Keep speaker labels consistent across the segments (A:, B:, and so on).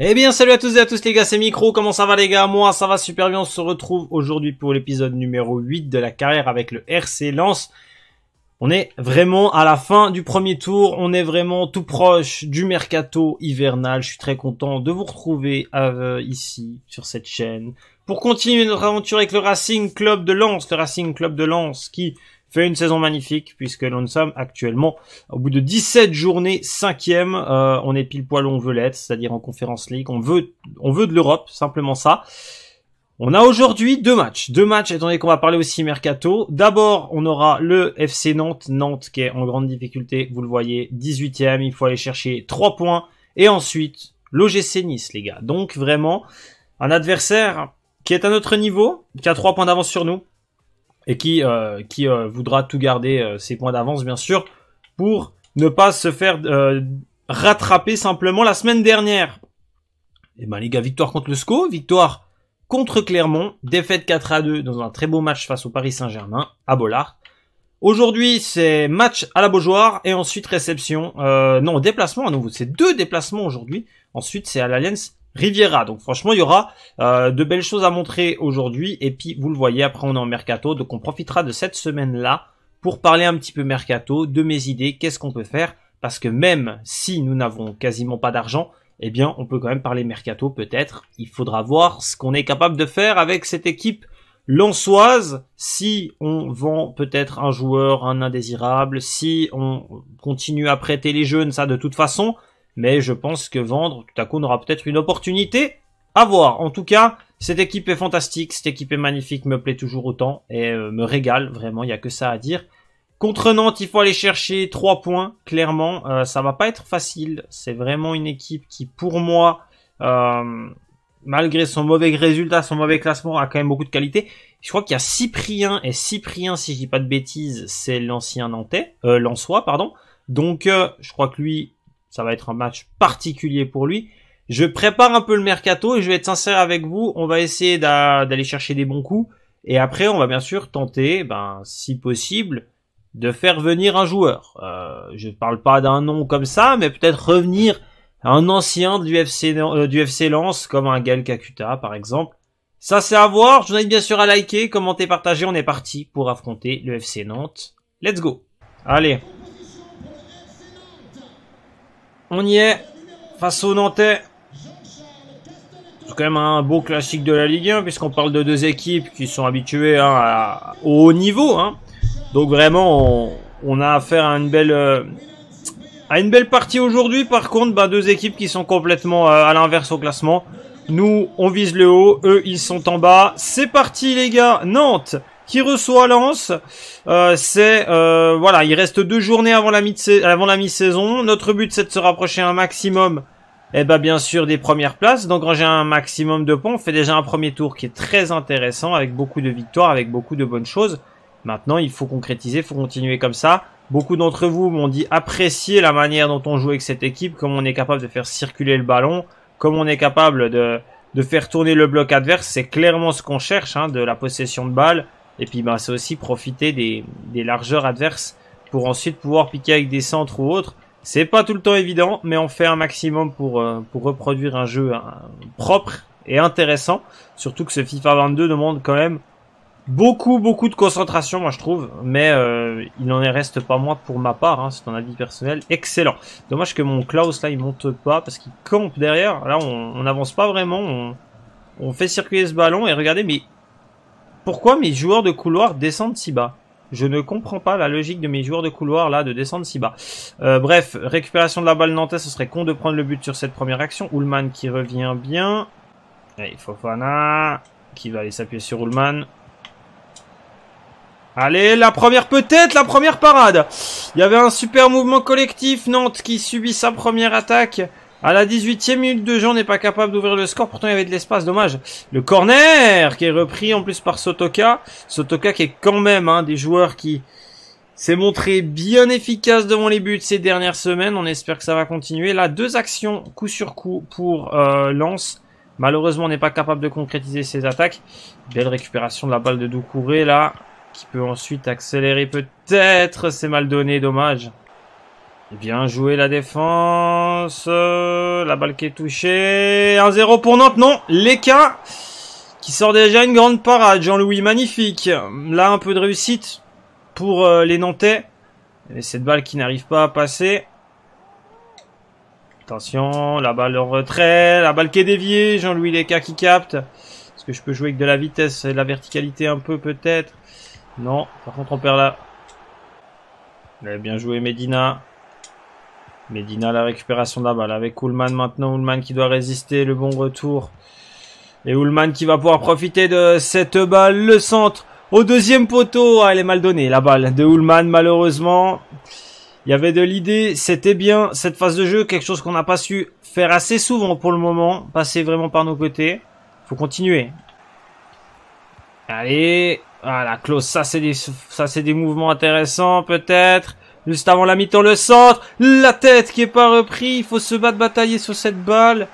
A: Eh bien salut à tous et à tous les gars, c'est Micro, comment ça va les gars Moi ça va super bien, on se retrouve aujourd'hui pour l'épisode numéro 8 de la carrière avec le RC Lance. On est vraiment à la fin du premier tour, on est vraiment tout proche du mercato hivernal. Je suis très content de vous retrouver euh, ici sur cette chaîne pour continuer notre aventure avec le Racing Club de Lens, le Racing Club de Lens qui fait une saison magnifique puisque nous sommes actuellement au bout de 17 journées 5 Euh, on est pile poil où on veut l'être, c'est-à-dire en Conférence League. On veut, on veut de l'Europe, simplement ça. On a aujourd'hui deux matchs. Deux matchs, étant donné qu'on va parler aussi mercato. D'abord, on aura le FC Nantes. Nantes qui est en grande difficulté, vous le voyez, 18ème. Il faut aller chercher 3 points. Et ensuite, l'OGC Nice, les gars. Donc vraiment, un adversaire qui est à notre niveau, qui a 3 points d'avance sur nous et qui, euh, qui euh, voudra tout garder euh, ses points d'avance bien sûr pour ne pas se faire rattraper simplement la semaine dernière. Et eh ben les gars, victoire contre le SCO, victoire contre Clermont, défaite 4 à 2 dans un très beau match face au Paris Saint-Germain à Bollard. Aujourd'hui, c'est match à la Beaujoire et ensuite réception. non, déplacement à nouveau. C'est deux déplacements aujourd'hui. Ensuite, c'est à l'Alliance Riviera. Donc franchement, il y aura euh, de belles choses à montrer aujourd'hui. Et puis, vous le voyez, après, on est en mercato. Donc on profitera de cette semaine-là pour parler un petit peu mercato, de mes idées, qu'est-ce qu'on peut faire. Parce que même si nous n'avons quasiment pas d'argent, eh bien, on peut quand même parler mercato peut-être. Il faudra voir ce qu'on est capable de faire avec cette équipe lançoise. Si on vend peut-être un joueur, un indésirable, si on continue à prêter les jeunes, ça de toute façon, mais je pense que vendre, tout à coup, on aura peut-être une opportunité à voir. En tout cas, cette équipe est fantastique, cette équipe est magnifique, me plaît toujours autant et euh, me régale vraiment, il n'y a que ça à dire. Contre Nantes, il faut aller chercher 3 points, clairement, ça euh, ça va pas être facile. C'est vraiment une équipe qui, pour moi, euh, malgré son mauvais résultat, son mauvais classement, a quand même beaucoup de qualité. Je crois qu'il y a Cyprien, et Cyprien, si je dis pas de bêtises, c'est l'ancien Nantais, euh, pardon. Donc, je crois que lui, ça va être un match particulier pour lui. Je prépare un peu le mercato et je vais être sincère avec vous. On va essayer d'aller chercher des bons coups. Et après, on va bien sûr tenter, ben, si possible, de faire venir un joueur. Euh, je ne parle pas d'un nom comme ça, mais peut-être revenir un ancien du FC, euh, du FC Lens, comme un Gal Kakuta, par exemple. Ça, c'est à voir. Je vous invite bien sûr à liker, commenter, partager. On est parti pour affronter le FC Nantes. Let's go Allez on y est. Face aux Nantais. C'est quand même un beau classique de la Ligue 1, puisqu'on parle de deux équipes qui sont habituées hein, au haut niveau. Hein. Donc vraiment, on, a affaire à une belle, euh, à une belle partie aujourd'hui. Par contre, bah, deux équipes qui sont complètement euh, à l'inverse au classement. Nous, on vise le haut, eux, ils sont en bas. C'est parti les gars, Nantes qui reçoit l'anse euh, c'est euh, voilà, il reste deux journées avant la mi-saison. Mi Notre but c'est de se rapprocher un maximum, Et eh ben bien sûr des premières places, Donc j'ai un maximum de points. On fait déjà un premier tour qui est très intéressant, avec beaucoup de victoires, avec beaucoup de bonnes choses. Maintenant, il faut concrétiser, il faut continuer comme ça. Beaucoup d'entre vous m'ont dit apprécier la manière dont on joue avec cette équipe, Comment on est capable de faire circuler le ballon, Comment on est capable de, de faire tourner le bloc adverse. C'est clairement ce qu'on cherche, hein, de la possession de balles, et puis bah, c'est aussi profiter des, des largeurs adverses pour ensuite pouvoir piquer avec des centres ou autres. C'est pas tout le temps évident, mais on fait un maximum pour, euh, pour reproduire un jeu hein, propre et intéressant. Surtout que ce FIFA 22 demande quand même beaucoup beaucoup de concentration moi je trouve mais euh, il n'en reste pas moins pour ma part hein, c'est un avis personnel excellent dommage que mon Klaus là il monte pas parce qu'il campe derrière là on n'avance pas vraiment on, on, fait circuler ce ballon et regardez mais pourquoi mes joueurs de couloir descendent si bas je ne comprends pas la logique de mes joueurs de couloir là de descendre si bas. Euh, bref, récupération de la balle nantais, ce serait con de prendre le but sur cette première action. Ullman qui revient bien. Et Fofana qui va aller s'appuyer sur Ullman. Allez, la première peut-être, la première parade. Il y avait un super mouvement collectif, Nantes qui subit sa première attaque. À la 18e minute de jeu, on n'est pas capable d'ouvrir le score. Pourtant, il y avait de l'espace. Dommage. Le corner qui est repris en plus par Sotoka. Sotoka qui est quand même un hein, des joueurs qui s'est montré bien efficace devant les buts ces dernières semaines. On espère que ça va continuer. Là, deux actions coup sur coup pour euh, Lance, Malheureusement, on n'est pas capable de concrétiser ses attaques. Belle récupération de la balle de Doucouré là, qui peut ensuite accélérer peut-être. C'est mal donné, dommage. Bien joué la défense. Euh, la balle qui est touchée. 1-0 pour Nantes. Non, Leka qui sort déjà une grande parade. Jean-Louis, magnifique. Là, un peu de réussite pour euh, les Nantais. Et cette balle qui n'arrive pas à passer. Attention, la balle en retrait, la balle qui est déviée, Jean-Louis Leca qui capte. Est-ce que je peux jouer avec de la vitesse et de la verticalité un peu peut-être Non, par contre on perd là. Eh bien joué Medina. Medina, la récupération de la balle avec Ullman maintenant. Ullman qui doit résister, le bon retour. Et Ullman qui va pouvoir profiter de cette balle. Le centre au deuxième poteau. Ah, elle est mal donnée, la balle de Ullman, malheureusement. Il y avait de l'idée, c'était bien cette phase de jeu, quelque chose qu'on n'a pas su faire assez souvent pour le moment, passer vraiment par nos côtés. Faut continuer. Allez, voilà, close, ça c'est ça c'est des mouvements intéressants peut-être. Juste avant la mi-temps, le centre. La tête qui est pas repris. Il faut se battre, batailler sur cette balle.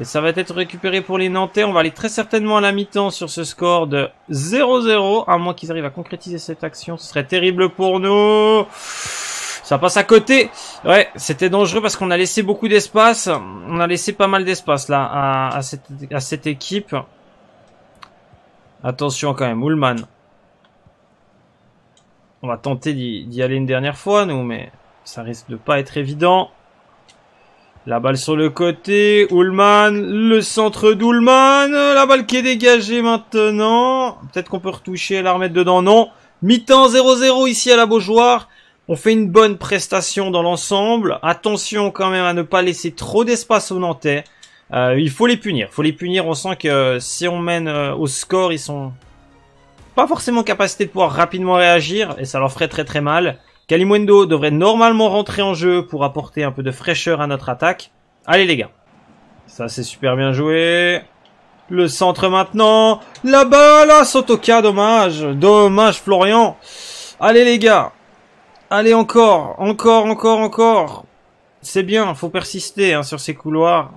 A: Et ça va être récupéré pour les Nantais. On va aller très certainement à la mi-temps sur ce score de 0-0. À moins qu'ils arrivent à concrétiser cette action. Ce serait terrible pour nous. Ça passe à côté. Ouais, c'était dangereux parce qu'on a laissé beaucoup d'espace. On a laissé pas mal d'espace là à, à, cette, à cette équipe. Attention quand même, Ullman on va tenter d'y aller une dernière fois, nous, mais ça risque de pas être évident. La balle sur le côté, Ullman, le centre d'Ullman, la balle qui est dégagée maintenant. Peut-être qu'on peut retoucher, la remettre dedans, non. Mi-temps 0-0 ici à la Beaujoire. On fait une bonne prestation dans l'ensemble. Attention quand même à ne pas laisser trop d'espace aux Nantais. Euh, il faut les punir. Il faut les punir. On sent que euh, si on mène euh, au score, ils sont pas forcément capacité de pouvoir rapidement réagir et ça leur ferait très très mal. Kalimundo devrait normalement rentrer en jeu pour apporter un peu de fraîcheur à notre attaque. Allez les gars. Ça c'est super bien joué. Le centre maintenant. Là-bas, là, Sotoka, dommage. Dommage Florian. Allez les gars. Allez encore, encore, encore, encore. C'est bien, faut persister hein, sur ces couloirs.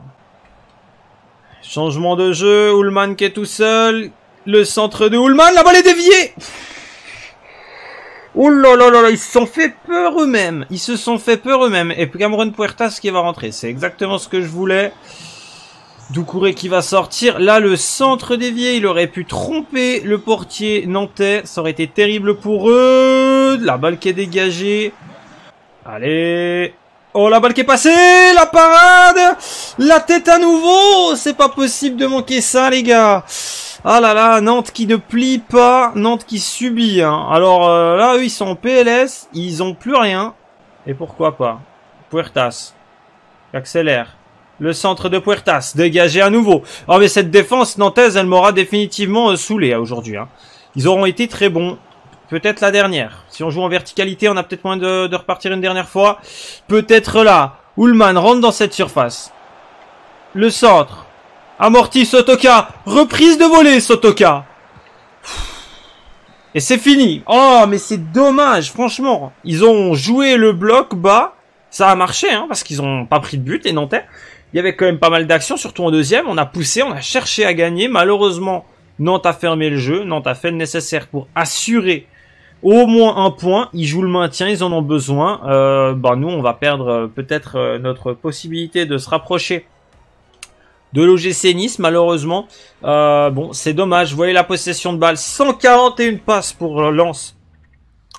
A: Changement de jeu, Ullman qui est tout seul. Le centre de Hullman, la balle est déviée Oh là là là là, ils se sont fait peur eux-mêmes. Ils se sont fait peur eux-mêmes. Et Cameron Puertas qui va rentrer. C'est exactement ce que je voulais. Doucouré qui va sortir. Là, le centre dévié, il aurait pu tromper le portier nantais. Ça aurait été terrible pour eux. La balle qui est dégagée. Allez. Oh, la balle qui est passée. La parade. La tête à nouveau. C'est pas possible de manquer ça, les gars. Ah là là, Nantes qui ne plie pas, Nantes qui subit. Hein. Alors euh, là, eux, ils sont en PLS, ils ont plus rien. Et pourquoi pas Puertas. Accélère. Le centre de Puertas, dégagé à nouveau. Oh mais cette défense nantaise, elle m'aura définitivement euh, saoulé hein, aujourd'hui. Hein. Ils auront été très bons. Peut-être la dernière. Si on joue en verticalité, on a peut-être moins de, repartir une dernière fois. Peut-être là. Ullman rentre dans cette surface. Le centre. Amorti Sotoka Reprise de volée Sotoka Et c'est fini Oh mais c'est dommage franchement Ils ont joué le bloc bas, ça a marché hein, parce qu'ils n'ont pas pris de but les Nantais. Il y avait quand même pas mal d'actions, surtout en deuxième, on a poussé, on a cherché à gagner, malheureusement Nantes a fermé le jeu, Nantes a fait le nécessaire pour assurer au moins un point. Ils jouent le maintien, ils en ont besoin. Euh, bah nous, on va perdre euh, peut-être euh, notre possibilité de se rapprocher de l'OGC Nice malheureusement. Euh, bon, c'est dommage. Vous voyez la possession de balle, 141 passes pour Lens.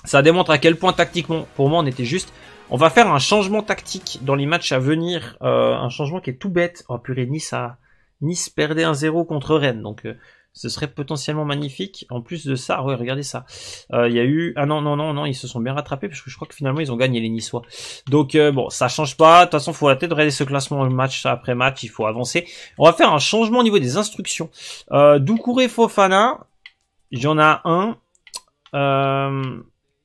A: Ça démontre à quel point tactiquement, pour moi, on était juste. On va faire un changement tactique dans les matchs à venir, euh, un changement qui est tout bête. Oh purée, Nice a Nice perdait 1-0 contre Rennes, donc euh, ce serait potentiellement magnifique. En plus de ça, ouais, regardez ça. Euh, il y a eu ah non non non non, ils se sont bien rattrapés parce que je crois que finalement ils ont gagné les Niçois. Donc euh, bon, ça change pas. De toute façon, faut arrêter de regarder ce classement match après match. Il faut avancer. On va faire un changement au niveau des instructions. Euh, Doucouré Fofana, j'en ai un. Euh,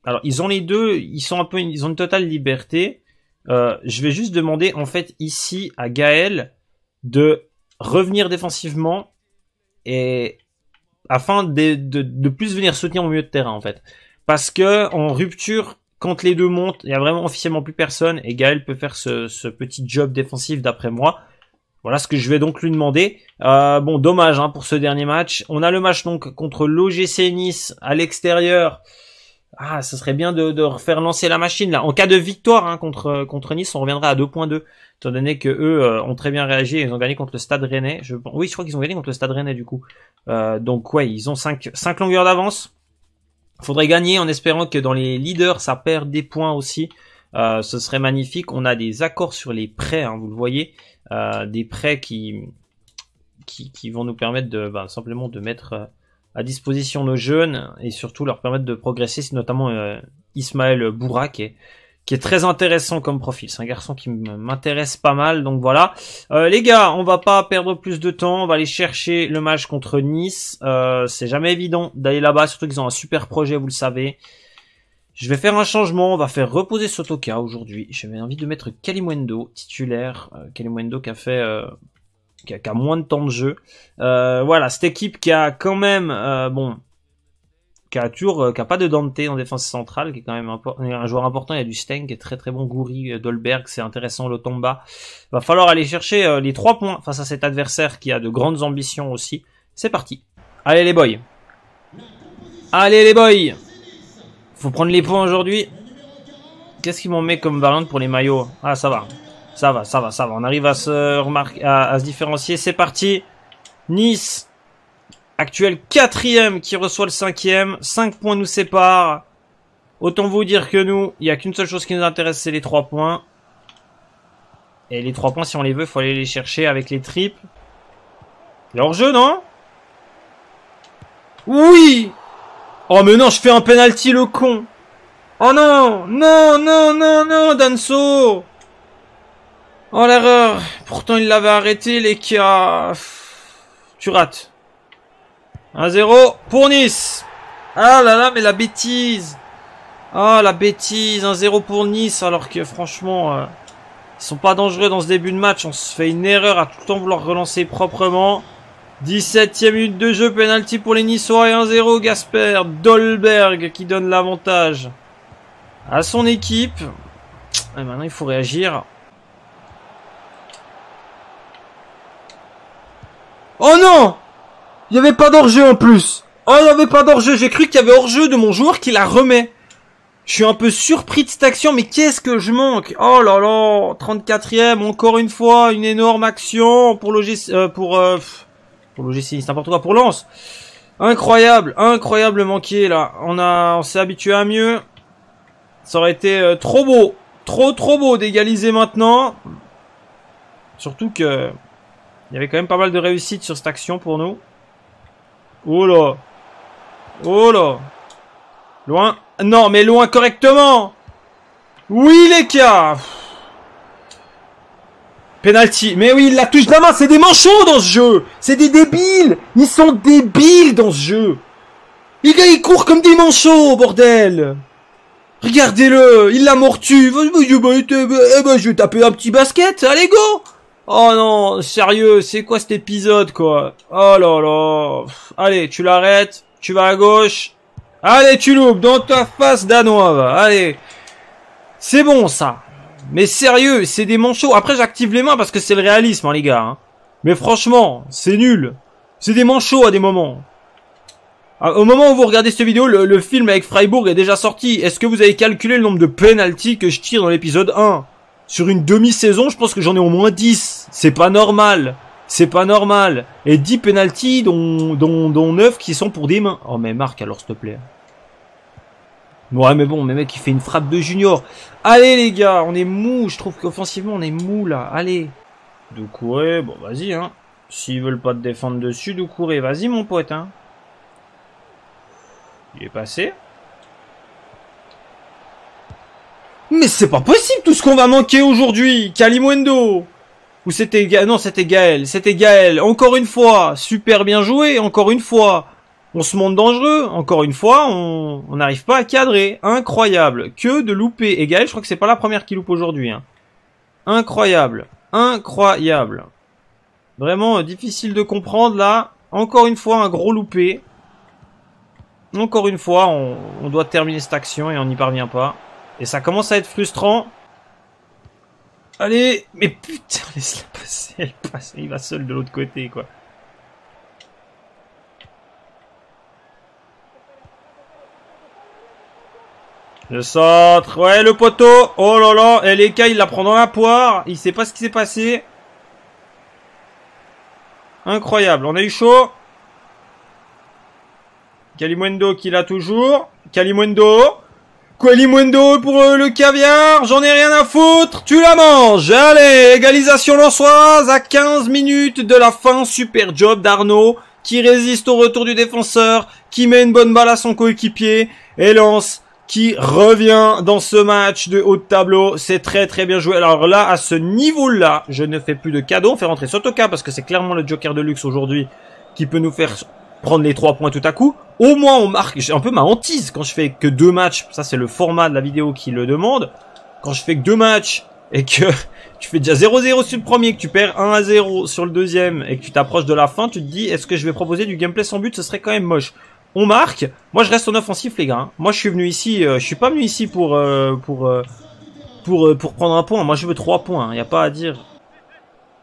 A: alors ils ont les deux, ils sont un peu, ils ont une totale liberté. Euh, je vais juste demander en fait ici à Gaël de revenir défensivement et afin de, de, de, plus venir soutenir au milieu de terrain en fait. Parce que en rupture, quand les deux montent, il y a vraiment officiellement plus personne et Gaël peut faire ce, ce petit job défensif d'après moi. Voilà ce que je vais donc lui demander. Euh, bon, dommage hein, pour ce dernier match. On a le match donc contre l'OGC Nice à l'extérieur ah, ce serait bien de, refaire lancer la machine là. En cas de victoire hein, contre euh, contre Nice, on reviendrait à 2.2. Étant donné que eux euh, ont très bien réagi, ils ont gagné contre le Stade Rennais. Je, oui, je crois qu'ils ont gagné contre le Stade Rennais du coup. Euh, donc ouais, ils ont 5 cinq longueurs d'avance. Faudrait gagner en espérant que dans les leaders, ça perd des points aussi. ce serait magnifique. On a des accords sur les prêts, hein, vous le voyez, des prêts qui, qui, qui vont nous permettre de bah, simplement de mettre à disposition nos jeunes et surtout leur permettre de progresser. C'est notamment euh, Ismaël Boura qui est, très intéressant comme profil. C'est un garçon qui m'intéresse pas mal. Donc voilà. Euh, les gars, on va pas perdre plus de temps. On va aller chercher le match contre Nice. Euh, c'est jamais évident d'aller là-bas, surtout qu'ils ont un super projet, vous le savez. Je vais faire un changement. On va faire reposer Sotoka aujourd'hui. J'avais envie de mettre Kalimwendo, titulaire. Euh, Kalimwendo qui a fait qui a, moins de temps de jeu. Euh, voilà, cette équipe qui a quand même, euh, bon, qui a toujours, euh, qui a pas de Dante en défense centrale, qui est quand même un, joueur important. Il y a du Steng qui est très très bon, Goury Dolberg, c'est intéressant, le Va falloir aller chercher les trois points face à cet adversaire qui a de grandes ambitions aussi. C'est parti. Allez les boys. Allez les boys. Faut prendre les points aujourd'hui. Qu'est-ce qu'ils m'ont mis comme variante pour les maillots Ah ça va. Ça va, ça va, ça va. On arrive à se, remarquer, à, se différencier. C'est parti. Nice, actuel quatrième qui reçoit le cinquième. Cinq points nous séparent. Autant vous dire que nous, il n'y a qu'une seule chose qui nous intéresse, c'est les trois points. Et les trois points, si on les veut, faut aller les chercher avec les triples. Leur jeu, non Oui Oh mais non, je fais un penalty le con Oh non Non, non, non, non, Danso Oh l'erreur Pourtant il l'avait arrêté, les cas Tu rates. 1-0 pour Nice. Ah là là, mais la bêtise. Ah la bêtise, 1-0 pour Nice, alors que franchement, euh, ils sont pas dangereux dans ce début de match. On se fait une erreur à tout le temps vouloir relancer proprement. 17e minute de jeu, penalty pour les Niçois et 1-0 Gasper Dolberg qui donne l'avantage à son équipe. Et maintenant il faut réagir. Oh non Il n'y avait pas d'orgeux en plus. Oh, il n'y avait pas d'orgeux. J'ai cru qu'il y avait hors de mon joueur qui la remet. Je suis un peu surpris de cette action, mais qu'est-ce que je manque Oh là là 34ème, encore une fois, une énorme action pour l'OGC... Euh, pour... Euh, pour l'OGC, c'est n'importe quoi, pour Lance Incroyable, incroyable manqué là. On a, on s'est habitué à mieux. Ça aurait été euh, trop beau, trop trop beau d'égaliser maintenant. Surtout que il y avait quand même pas mal de réussite sur cette action pour nous. Oh là Oh là Loin Non, mais loin correctement Oui, les gars Penalty Mais oui, il la touche de main C'est des manchots dans ce jeu C'est des débiles Ils sont débiles dans ce jeu Il gars, ils courent comme des manchots, bordel Regardez-le Il l'a mortu bah, Eh ben, je vais taper un petit basket Allez, go Oh non, sérieux, c'est quoi cet épisode, quoi Oh là là Allez, tu l'arrêtes, tu vas à gauche. Allez, tu loupes, dans ta face danois, allez C'est bon, ça Mais sérieux, c'est des manchots. Après, j'active les mains parce que c'est le réalisme, hein, les gars. Hein. Mais franchement, c'est nul. C'est des manchots à des moments. Ah, au moment où vous regardez cette vidéo, le, film avec Freiburg est déjà sorti. Est-ce que vous avez calculé le nombre de penalties que je tire dans l'épisode 1 sur une demi-saison, je pense que j'en ai au moins 10. C'est pas normal. C'est pas normal. Et 10 pénaltys, dont, dont, 9 qui sont pour des mains. Oh, mais Marc, alors, s'il te plaît. Ouais, mais bon, mais mec, il fait une frappe de junior. Allez, les gars, on est mou. Je trouve qu'offensivement, on est mou, là. Allez. Doucouré, bon, vas-y, hein. S'ils veulent pas te défendre dessus, Doucouré, vas-y, mon pote, hein. Il est passé. Mais c'est pas possible tout ce qu'on va manquer aujourd'hui Kalimwendo Ou c'était... Gaël Non, c'était Gaël. C'était Gaël. Encore une fois, super bien joué, encore une fois. On se montre dangereux, encore une fois, on n'arrive pas à cadrer. Incroyable. Que de louper. Et Gaël, je crois que c'est pas la première qui loupe aujourd'hui. Hein. Incroyable. Incroyable. Vraiment euh, difficile de comprendre là. Encore une fois, un gros loupé. Encore une fois, on, on doit terminer cette action et on n'y parvient pas. Et ça commence à être frustrant. Allez, mais putain, laisse-la passer, elle passe, il va seul de l'autre côté, quoi. Le centre, ouais, le poteau, oh là là, et les cas, il la prend dans la poire, il sait pas ce qui s'est passé. Incroyable, on a eu chaud. Kalimundo qui l'a toujours, Kalimundo, Quelimundo pour euh, le caviar, j'en ai rien à foutre, tu la manges Allez, égalisation lançoise à 15 minutes de la fin, super job d'Arnaud, qui résiste au retour du défenseur, qui met une bonne balle à son coéquipier, et lance qui revient dans ce match de haut de tableau. C'est très très bien joué. Alors là, à ce niveau-là, je ne fais plus de cadeaux. On fait rentrer Sotoka parce que c'est clairement le joker de luxe aujourd'hui qui peut nous faire prendre les trois points tout à coup. Au moins on marque, j'ai un peu ma hantise quand je fais que deux matchs, ça c'est le format de la vidéo qui le demande. Quand je fais que deux matchs et que tu fais déjà 0-0 sur le premier, que tu perds 1-0 sur le deuxième et que tu t'approches de la fin, tu te dis est-ce que je vais proposer du gameplay sans but, ce serait quand même moche. On marque, moi je reste en offensif les gars. Hein. Moi je suis venu ici, euh, je suis pas venu ici pour euh, pour euh, pour, pour prendre un point. Moi je veux trois points, il hein. n'y a pas à dire.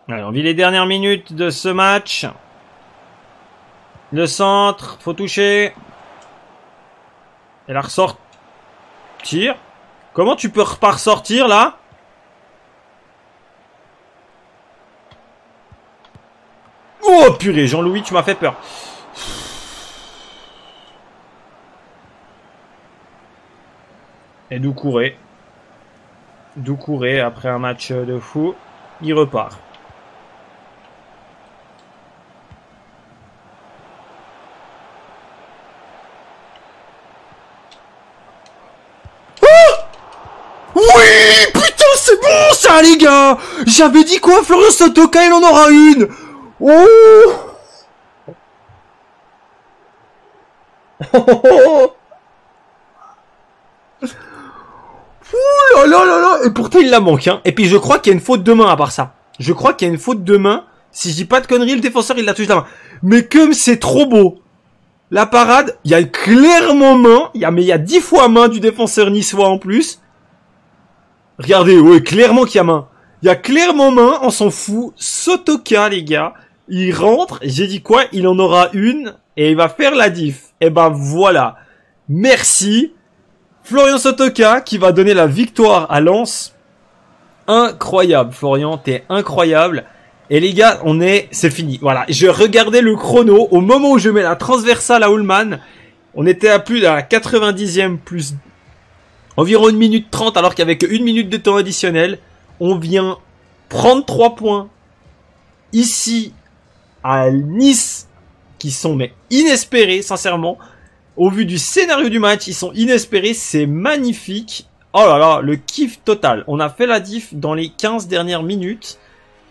A: Allez, on vit les dernières minutes de ce match. Le centre, faut toucher. Et la ressortir. Comment tu peux pas ressortir là Oh purée, Jean-Louis, tu m'as fait peur. Et d'où D'où courait après un match de fou, il repart. Oh ça les gars J'avais dit quoi Florian Santoka il en aura une Oh Ouh là là là là Et pourtant il la manque hein. Et puis je crois qu'il y a une faute de main à part ça. Je crois qu'il y a une faute de main. Si je dis pas de conneries, le défenseur il la touche la main. Mais comme c'est trop beau. La parade, il y a clairement main, il y a mais il y a 10 fois main du défenseur niçois en plus. Regardez, ouais, clairement qu'il y a main. Il y a clairement main, on s'en fout. Sotoka, les gars. Il rentre, j'ai dit quoi Il en aura une et il va faire la diff. Et eh ben voilà. Merci. Florian Sotoka qui va donner la victoire à Lens. Incroyable, Florian, t'es incroyable. Et les gars, on est, c'est fini. Voilà, je regardais le chrono au moment où je mets la transversale à Ullman. On était à plus de la 90e plus Environ 1 minute 30 alors qu'avec une minute de temps additionnel, on vient prendre 3 points ici à Nice qui sont mais inespérés sincèrement. Au vu du scénario du match, ils sont inespérés, c'est magnifique. Oh là là, le kiff total. On a fait la diff dans les 15 dernières minutes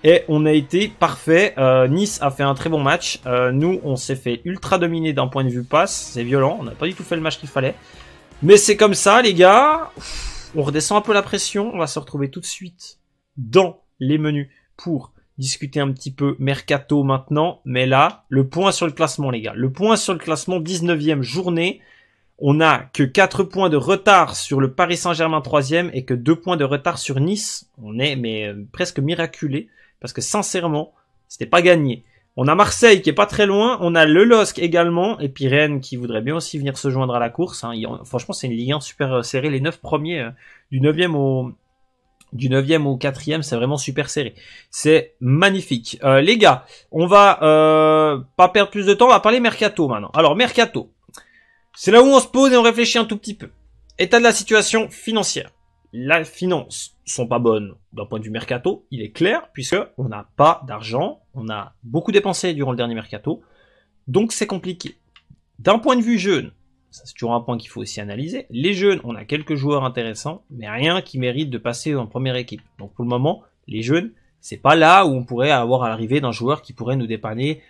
A: et on a été parfait. Euh, nice a fait un très bon match. Euh, nous, on s'est fait ultra dominer d'un point de vue passe. C'est violent. On n'a pas du tout fait le match qu'il fallait. Mais c'est comme ça, les gars. On redescend un peu la pression. On va se retrouver tout de suite dans les menus pour discuter un petit peu mercato maintenant. Mais là, le point sur le classement, les gars. Le point sur le classement, 19e journée. On n'a que 4 points de retard sur le Paris Saint-Germain 3e et que 2 points de retard sur Nice. On est mais euh, presque miraculé parce que sincèrement, c'était pas gagné. On a Marseille qui est pas très loin, on a le également, et puis qui voudrait bien aussi venir se joindre à la course. Hein. franchement, c'est une Ligue 1 super euh, serrée, les 9 premiers, euh, du 9e au, du au 4e, c'est vraiment super serré. C'est magnifique. Euh, les gars, on va pas perdre plus de temps, on va parler mercato maintenant. Alors mercato, c'est là où on se pose et on réfléchit un tout petit peu. État de la situation financière la finance sont pas bonnes d'un point de vue mercato, il est clair, puisque on n'a pas d'argent, on a beaucoup dépensé durant le dernier mercato, donc c'est compliqué. D'un point de vue jeune, ça c'est toujours un point qu'il faut aussi analyser, les jeunes, on a quelques joueurs intéressants, mais rien qui mérite de passer en première équipe. Donc pour le moment, les jeunes, c'est pas là où on pourrait avoir à l'arrivée d'un joueur qui pourrait nous dépanner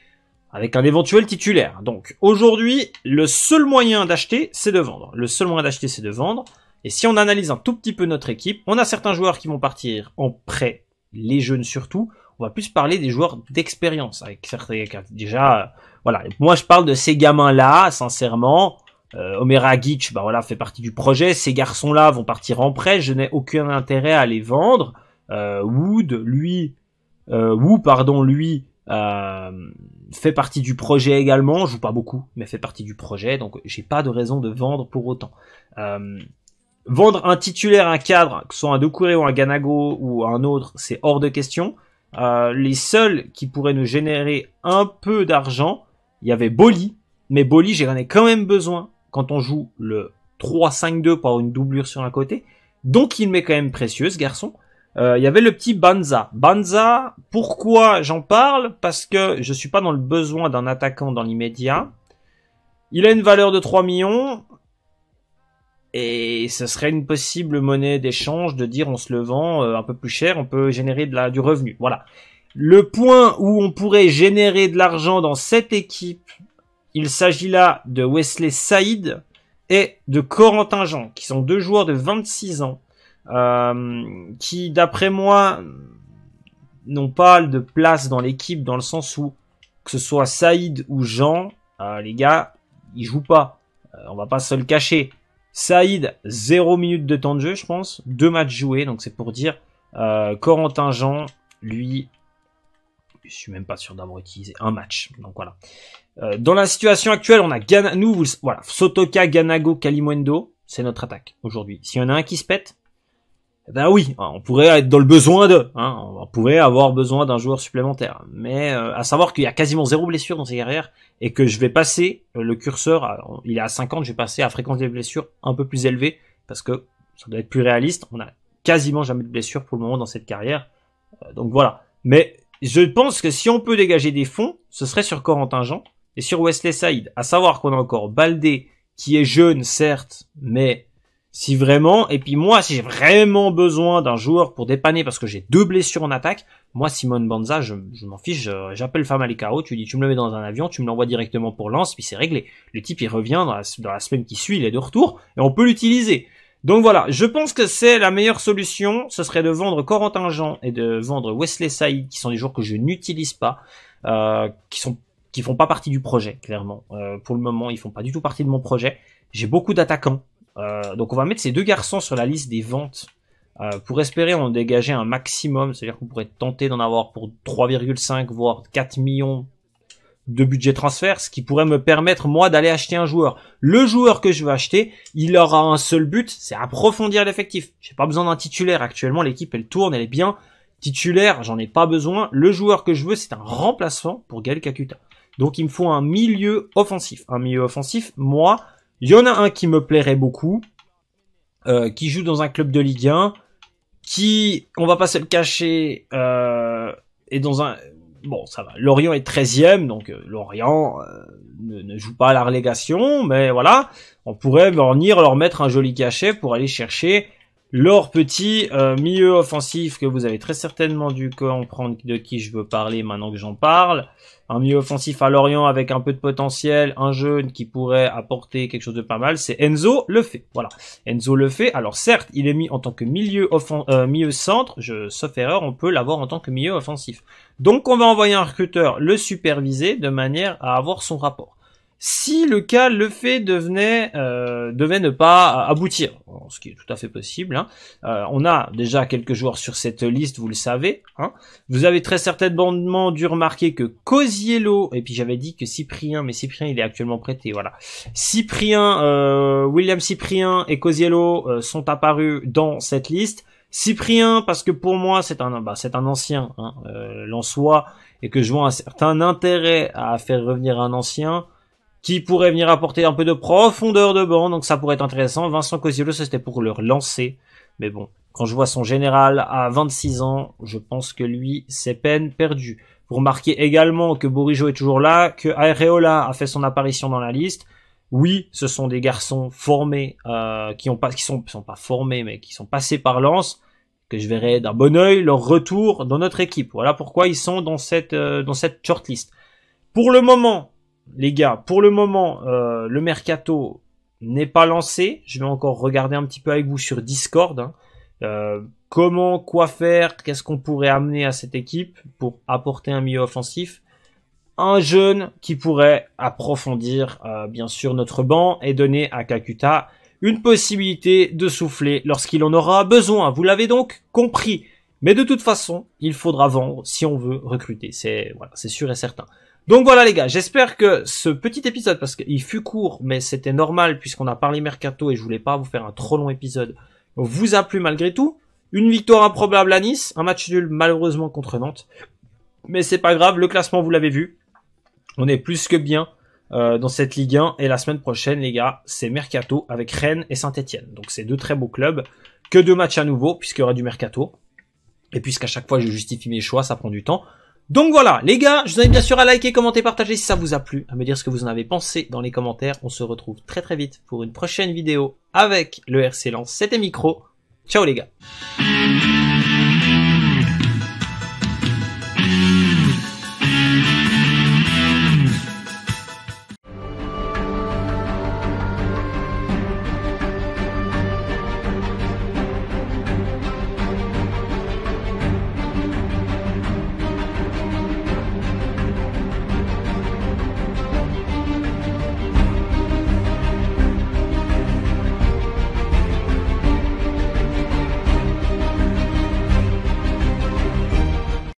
A: avec un éventuel titulaire. Donc aujourd'hui, le seul moyen d'acheter, c'est de vendre. Le seul moyen d'acheter, c'est de vendre. Et si on analyse un tout petit peu notre équipe, on a certains joueurs qui vont partir en prêt, les jeunes surtout. On va plus parler des joueurs d'expérience avec certains déjà euh, voilà, moi je parle de ces gamins là, sincèrement. Euh, Omera bah voilà, fait partie du projet. Ces garçons-là vont partir en prêt. Je n'ai aucun intérêt à les vendre. Euh, Wood, lui, ou euh, pardon, lui, fait partie du projet également, Je joue pas beaucoup, mais fait partie du projet, donc j'ai pas de raison de vendre pour autant vendre un titulaire, un cadre, que ce soit un Doucouré ou un Ganago ou un autre, c'est hors de question. Euh, les seuls qui pourraient nous générer un peu d'argent, il y avait Boli, mais Boli, j'en ai quand même besoin quand on joue le 3-5-2 pour une doublure sur un côté. Donc il m'est quand même précieux ce garçon. Euh, il y avait le petit Banza. Banza, pourquoi j'en parle Parce que je suis pas dans le besoin d'un attaquant dans l'immédiat. Il a une valeur de 3 millions. Et ce serait une possible monnaie d'échange de dire on se le vend euh, un peu plus cher, on peut générer de la, du revenu. Voilà. Le point où on pourrait générer de l'argent dans cette équipe, il s'agit là de Wesley Saïd et de Corentin Jean, qui sont deux joueurs de 26 ans, euh, qui, d'après moi, n'ont pas de place dans l'équipe, dans le sens où, que ce soit Saïd ou Jean, euh, les gars, ils jouent pas. on va pas se le cacher. Saïd, 0 minutes de temps de jeu, je pense. Deux matchs joués, donc c'est pour dire. Euh, Corentin Jean, lui, je suis même pas sûr d'avoir utilisé un match. Donc voilà. Euh, dans la situation actuelle, on a Gana, nous, voilà, Sotoka, Ganago, Kalimwendo, c'est notre attaque aujourd'hui. S'il y en a un qui se pète, eh ben oui, hein, on pourrait être dans le besoin de, hein, on pourrait avoir besoin d'un joueur supplémentaire. Mais euh, à savoir qu'il y a quasiment zéro blessure dans ses carrières et que je vais passer euh, le curseur, il est à 50, je vais passer à fréquence des blessures un peu plus élevée parce que ça doit être plus réaliste. On a quasiment jamais de blessure pour le moment dans cette carrière, euh, donc voilà. Mais je pense que si on peut dégager des fonds, ce serait sur Corentin Jean et sur Wesley Saïd. À savoir qu'on a encore Baldé qui est jeune certes, mais si vraiment, et puis moi, si j'ai vraiment besoin d'un joueur pour dépanner parce que j'ai deux blessures en attaque, moi, Simone Banza, je, m'en fiche, j'appelle Famalicao, tu dis, tu me le mets dans un avion, tu me l'envoies directement pour Lens, puis c'est réglé. Le type, il revient dans la, semaine qui suit, il est de retour, et on peut l'utiliser. Donc voilà, je pense que c'est la meilleure solution. Ce serait de vendre Corentin Jean et de vendre Wesley Saïd, qui sont des joueurs que je n'utilise pas, euh, qui sont qui font pas partie du projet, clairement. Euh, pour le moment, ils font pas du tout partie de mon projet. J'ai beaucoup d'attaquants euh, donc on va mettre ces deux garçons sur la liste des ventes euh, pour espérer en dégager un maximum. C'est-à-dire qu'on pourrait tenter d'en avoir pour 3,5 voire 4 millions de budget transfert, ce qui pourrait me permettre moi d'aller acheter un joueur. Le joueur que je veux acheter, il aura un seul but, c'est approfondir l'effectif. J'ai pas besoin d'un titulaire actuellement, l'équipe elle tourne, elle est bien. Titulaire, j'en ai pas besoin. Le joueur que je veux, c'est un remplaçant pour Gael Kakuta. Donc il me faut un milieu offensif. Un milieu offensif, moi, il y en a un qui me plairait beaucoup, euh, qui joue dans un club de Ligue 1, qui, on va pas se le cacher, euh, est dans un... Bon, ça va. Lorient est 13e, donc euh, Lorient euh, ne, ne, joue pas à la relégation, mais voilà, on pourrait venir leur mettre un joli cachet pour aller chercher leur petit euh, milieu offensif que vous avez très certainement dû comprendre de qui je veux parler maintenant que j'en parle. Un milieu offensif à Lorient avec un peu de potentiel, un jeune qui pourrait apporter quelque chose de pas mal, c'est Enzo Lefebvre. Voilà, Enzo Lefebvre. Alors certes, il est mis en tant que milieu, euh, milieu centre, je, sauf erreur, on peut l'avoir en tant que milieu offensif. Donc on va envoyer un recruteur le superviser de manière à avoir son rapport si le cas le fait devenait euh, devait ne pas euh, aboutir, ce qui est tout à fait possible. Hein. Euh, on a déjà quelques joueurs sur cette liste, vous le savez. Hein. Vous avez très certainement dû remarquer que Cosiello, et puis j'avais dit que Cyprien, mais Cyprien il est actuellement prêté, voilà. Cyprien, euh, William Cyprien et Cosiello euh, sont apparus dans cette liste. Cyprien, parce que pour moi c'est un bah, c'est un ancien, hein, l'en et que je vois un certain intérêt à faire revenir un ancien qui pourrait venir apporter un peu de profondeur de banc, donc ça pourrait être intéressant. Vincent Cosiolo, c'était pour leur lancer, Mais bon, quand je vois son général à 26 ans, je pense que lui, c'est peine perdue. Vous remarquez également que Bourigeau est toujours là, que Areola a fait son apparition dans la liste. Oui, ce sont des garçons formés, euh, qui ont pas, qui sont, pas formés, mais qui sont passés par Lance, que je verrai d'un bon oeil leur retour dans notre équipe. Voilà pourquoi ils sont dans cette, euh, dans cette shortlist. Pour le moment, les gars, pour le moment, euh, le mercato n'est pas lancé. Je vais encore regarder un petit peu avec vous sur Discord. Hein. Euh, comment, quoi faire, qu'est-ce qu'on pourrait amener à cette équipe pour apporter un milieu offensif. Un jeune qui pourrait approfondir, euh, bien sûr, notre banc et donner à Kakuta une possibilité de souffler lorsqu'il en aura besoin. Vous l'avez donc compris. Mais de toute façon, il faudra vendre si on veut recruter. c'est sûr et certain. Donc voilà les gars, j'espère que ce petit épisode, parce qu'il fut court, mais c'était normal puisqu'on a parlé mercato et je voulais pas vous faire un trop long épisode, vous a plu malgré tout. Une victoire improbable à Nice, un match nul malheureusement contre Nantes. Mais c'est pas grave, le classement vous l'avez vu. On est plus que bien euh, dans cette Ligue 1 et la semaine prochaine les gars, c'est mercato avec Rennes et Saint-Etienne. Donc c'est deux très beaux clubs, que deux matchs à nouveau puisqu'il y aura du mercato. Et puisqu'à chaque fois je justifie mes choix, ça prend du temps. Donc voilà, les gars, je vous invite bien sûr à liker, commenter, partager si ça vous a plu, à me dire ce que vous en avez pensé dans les commentaires. On se retrouve très très vite pour une prochaine vidéo avec le RC Lance. C'était Micro. Ciao les gars.